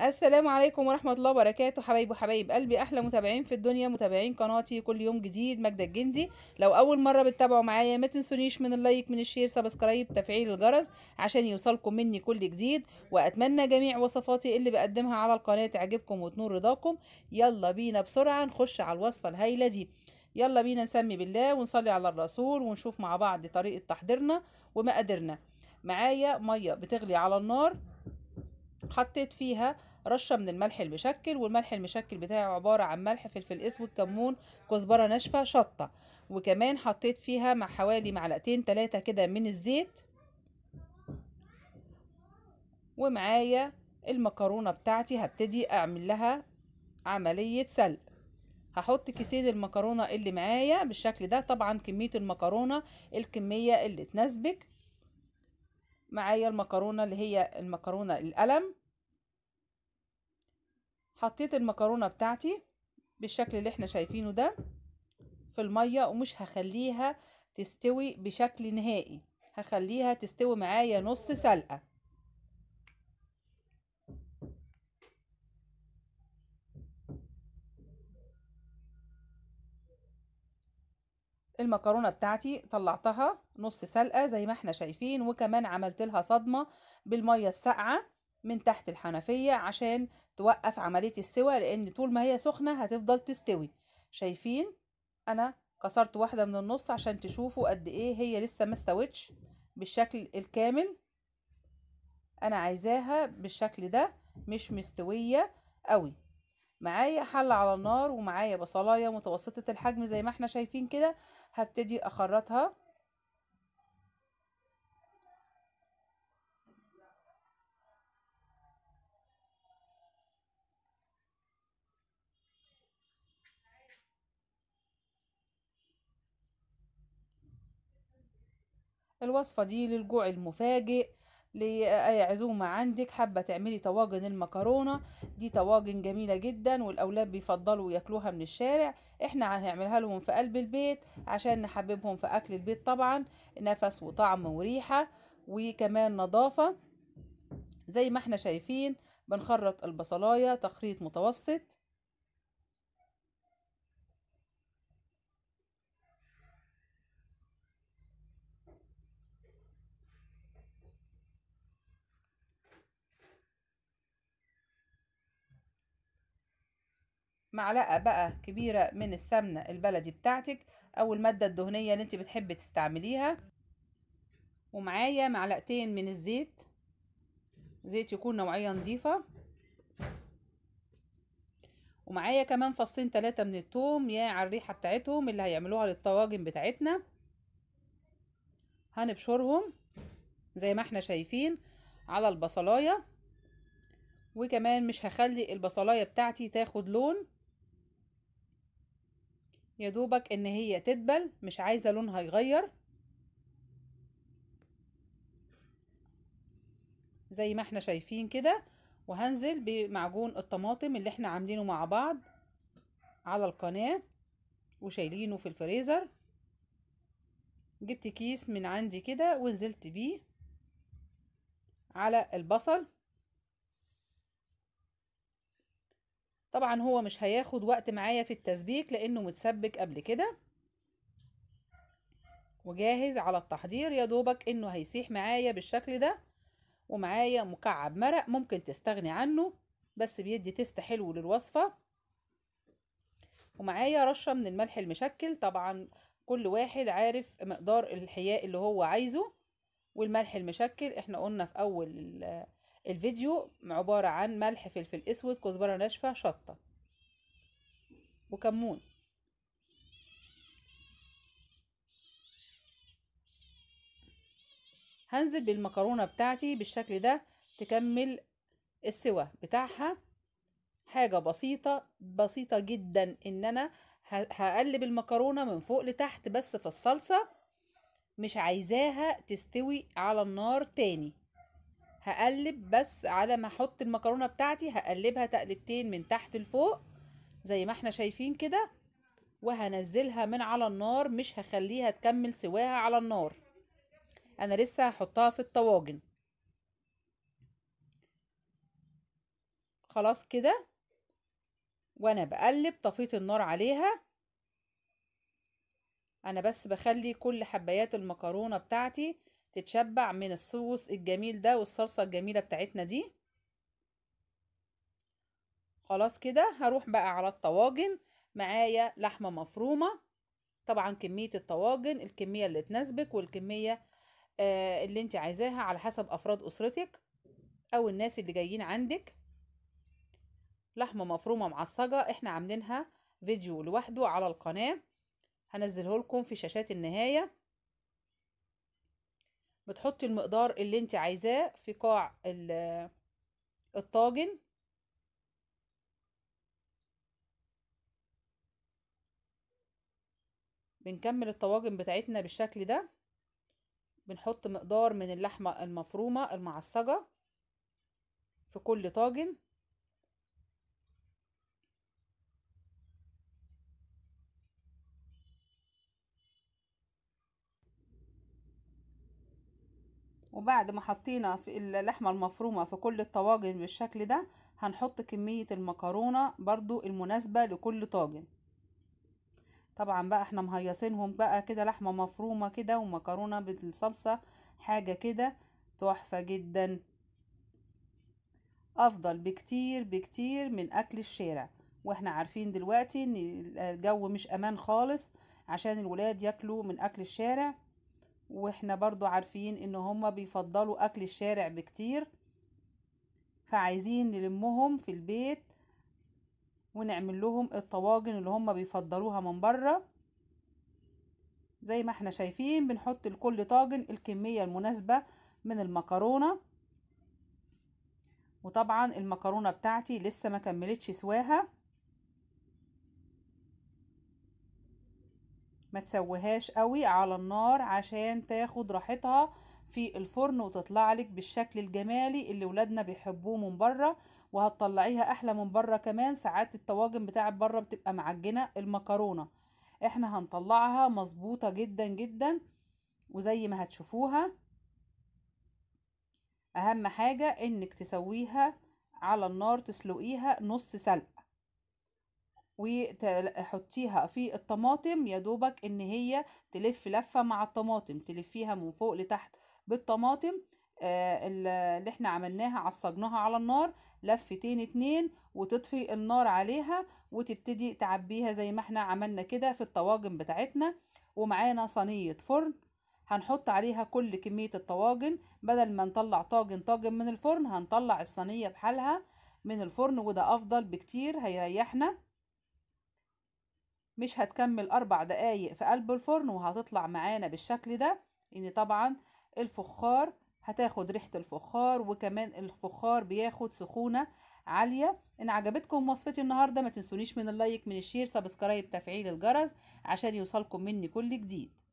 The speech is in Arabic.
السلام عليكم ورحمة الله وبركاته حبايب وحبايب قلبي أحلى متابعين في الدنيا متابعين قناتي كل يوم جديد ماجدة الجندي لو أول مرة بتتابعوا معايا ما تنسونيش من اللايك من الشير سبسكرايب تفعيل الجرس عشان يوصلكم مني كل جديد وأتمنى جميع وصفاتي اللي بقدمها على القناة تعجبكم وتنور رضاكم يلا بينا بسرعة نخش على الوصفة الهايلة دي يلا بينا نسمي بالله ونصلي على الرسول ونشوف مع بعض طريقة تحضيرنا ومقاديرنا معايا مية بتغلي على النار حطيت فيها رشه من الملح المشكل والملح المشكل بتاعي عباره عن ملح فلفل اسود كمون كزبره ناشفه شطه وكمان حطيت فيها مع حوالي معلقتين تلاتة كده من الزيت ومعايا المكرونه بتاعتي هبتدي اعمل لها عمليه سلق هحط كيسين المكرونه اللي معايا بالشكل ده طبعا كميه المكرونه الكميه اللي تناسبك معايا المكرونه اللي هي المكرونه القلم حطيت المكرونة بتاعتي بالشكل اللي احنا شايفينه ده في المية ومش هخليها تستوي بشكل نهائي هخليها تستوي معايا نص سلقة المكرونة بتاعتي طلعتها نص سلقة زي ما احنا شايفين وكمان عملت لها صدمة بالمية الساقعة من تحت الحنفية عشان توقف عملية السوى لأن طول ما هي سخنة هتفضل تستوي شايفين أنا كسرت واحدة من النص عشان تشوفوا قد إيه هي لسه ما استوتش بالشكل الكامل أنا عايزاها بالشكل ده مش مستوية قوي معايا حل على النار ومعايا بصلاية متوسطة الحجم زي ما احنا شايفين كده هبتدي أخرطها الوصفة دي للجوع المفاجئ لأي عزومة عندك حابة تعملي طواجن المكرونة دي طواجن جميلة جدا والأولاد بيفضلوا ياكلوها من الشارع احنا هنعملها لهم في قلب البيت عشان نحببهم في أكل البيت طبعا نفس وطعم وريحة وكمان نظافة زي ما احنا شايفين بنخرط البصلاية تخريط متوسط معلقة بقى كبيرة من السمنة البلدي بتاعتك أو المادة الدهنية اللي انت بتحبي تستعمليها ومعايا معلقتين من الزيت زيت يكون نوعية نظيفة ومعايا كمان فصين تلاتة من التوم يا على الريحة بتاعتهم اللي هيعملوها للطواجن بتاعتنا هنبشرهم زي ما احنا شايفين على البصلاية وكمان مش هخلي البصلاية بتاعتي تاخد لون يا دوبك ان هي تدبل مش عايزه لونها يغير زي ما احنا شايفين كده وهنزل بمعجون الطماطم اللي احنا عاملينه مع بعض على القناه وشايلينه في الفريزر جبت كيس من عندي كده ونزلت بيه على البصل طبعا هو مش هياخد وقت معايا في التسبيك لانه متسبك قبل كده وجاهز على التحضير يا دوبك انه هيسيح معايا بالشكل ده ومعايا مكعب مرق ممكن تستغني عنه بس بيدي تيست حلو للوصفه ومعايا رشه من الملح المشكل طبعا كل واحد عارف مقدار الحياء اللي هو عايزه والملح المشكل احنا قلنا في اول الفيديو عبارة عن ملح فلفل اسود كزبرة ناشفة شطة وكمون هنزل بالمكرونة بتاعتي بالشكل ده تكمل السوى بتاعها حاجة بسيطة بسيطة جدا ان انا هقلب المكرونة من فوق لتحت بس في الصلصة مش عايزاها تستوي على النار تاني هقلب بس على ما احط المكرونه بتاعتي هقلبها تقلبتين من تحت لفوق زي ما احنا شايفين كده وهنزلها من على النار مش هخليها تكمل سواها على النار انا لسه هحطها في الطواجن خلاص كده وانا بقلب طفيت النار عليها انا بس بخلي كل حبايات المكرونه بتاعتي تتشبع من الصوص الجميل ده والصلصة الجميلة بتاعتنا دي خلاص كده هروح بقى على الطواجن معايا لحمة مفرومة طبعا كمية الطواجن الكمية اللي تناسبك والكمية آه اللي انت عايزاها على حسب افراد اسرتك او الناس اللي جايين عندك لحمة مفرومة معصجة احنا عاملينها فيديو لوحده على القناة هنزله لكم في شاشات النهاية بتحطي المقدار اللي انت عايزاه في قاع الطاجن بنكمل الطواجن بتاعتنا بالشكل ده بنحط مقدار من اللحمة المفرومة المعصجة في كل طاجن وبعد ما حطينا في اللحمة المفرومة في كل الطواجن بالشكل ده هنحط كمية المكرونة برضو المناسبة لكل طاجن طبعا بقى احنا مهيصينهم بقى كده لحمة مفرومة كده ومكرونة بالصلصة حاجة كده تحفة جدا افضل بكتير بكتير من اكل الشارع واحنا عارفين دلوقتي ان الجو مش امان خالص عشان الولاد ياكلوا من اكل الشارع واحنا برضو عارفين ان هما بيفضلوا اكل الشارع بكتير فعايزين نلمهم في البيت ونعمل لهم الطواجن اللي هما بيفضلوها من بره زي ما احنا شايفين بنحط لكل طاجن الكمية المناسبة من المكرونة وطبعا المكرونة بتاعتي لسه ما كملتش سواها ما تسويهاش قوي على النار عشان تاخد راحتها في الفرن وتطلع لك بالشكل الجمالي اللي ولادنا بيحبوه من بره وهتطلعيها احلى من بره كمان ساعات الطواجن بتاعت بره بتبقى معجنه المكرونه احنا هنطلعها مظبوطه جدا جدا وزي ما هتشوفوها اهم حاجه انك تسويها على النار تسلقيها نص سلق وحطيها في الطماطم يا دوبك ان هي تلف لفه مع الطماطم تلفيها من فوق لتحت بالطماطم آه اللي احنا عملناها عصجناها على النار لفتين اتنين وتطفي النار عليها وتبتدي تعبيها زي ما احنا عملنا كده في الطواجن بتاعتنا ومعانا صينيه فرن هنحط عليها كل كميه الطواجن بدل ما نطلع طاجن طاجن من الفرن هنطلع الصينيه بحالها من الفرن وده افضل بكتير هيريحنا مش هتكمل أربع دقايق في قلب الفرن وهتطلع معانا بالشكل ده لأن طبعا الفخار هتاخد ريحة الفخار وكمان الفخار بياخد سخونة عالية ان عجبتكم وصفتي النهاردة ما تنسونيش من اللايك من الشير سبسكرايب تفعيل الجرس عشان يوصلكم مني كل جديد